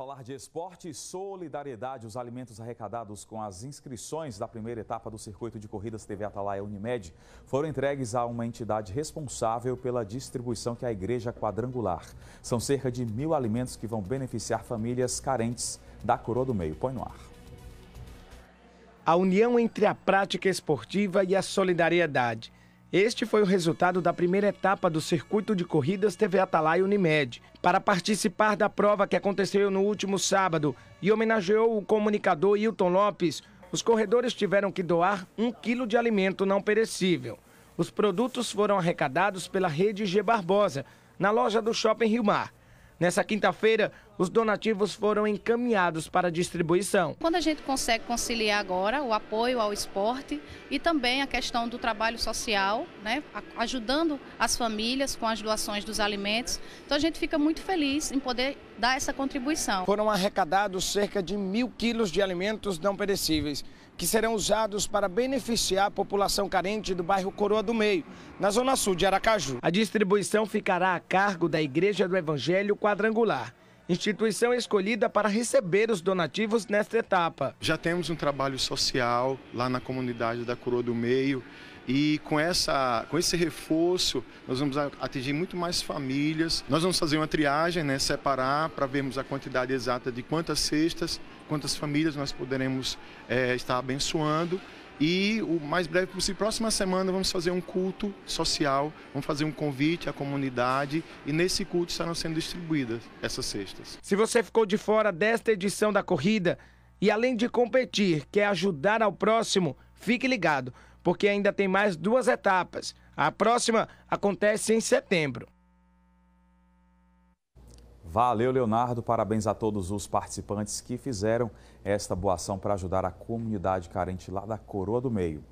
Falar de esporte e solidariedade. Os alimentos arrecadados com as inscrições da primeira etapa do circuito de corridas TV Atalaia Unimed foram entregues a uma entidade responsável pela distribuição que é a Igreja Quadrangular. São cerca de mil alimentos que vão beneficiar famílias carentes da Coroa do Meio. Põe no ar. A união entre a prática esportiva e a solidariedade este foi o resultado da primeira etapa do Circuito de Corridas TV Atalaia Unimed. Para participar da prova que aconteceu no último sábado e homenageou o comunicador Hilton Lopes, os corredores tiveram que doar um quilo de alimento não perecível. Os produtos foram arrecadados pela rede G Barbosa, na loja do Shopping Rio Mar. Nessa quinta-feira, os donativos foram encaminhados para distribuição. Quando a gente consegue conciliar agora o apoio ao esporte e também a questão do trabalho social, né, ajudando as famílias com as doações dos alimentos, então a gente fica muito feliz em poder dar essa contribuição. Foram arrecadados cerca de mil quilos de alimentos não perecíveis, que serão usados para beneficiar a população carente do bairro Coroa do Meio, na zona sul de Aracaju. A distribuição ficará a cargo da Igreja do Evangelho 4 quadrangular instituição escolhida para receber os donativos nesta etapa. Já temos um trabalho social lá na comunidade da Coroa do Meio e com, essa, com esse reforço nós vamos atingir muito mais famílias. Nós vamos fazer uma triagem, né, separar para vermos a quantidade exata de quantas cestas, quantas famílias nós poderemos é, estar abençoando e o mais breve possível, próxima semana vamos fazer um culto social, vamos fazer um convite à comunidade e nesse culto estarão sendo distribuídas essas cestas. Se você ficou de fora desta edição da corrida e além de competir, quer ajudar ao próximo, fique ligado, porque ainda tem mais duas etapas. A próxima acontece em setembro. Valeu, Leonardo. Parabéns a todos os participantes que fizeram esta boa ação para ajudar a comunidade carente lá da Coroa do Meio.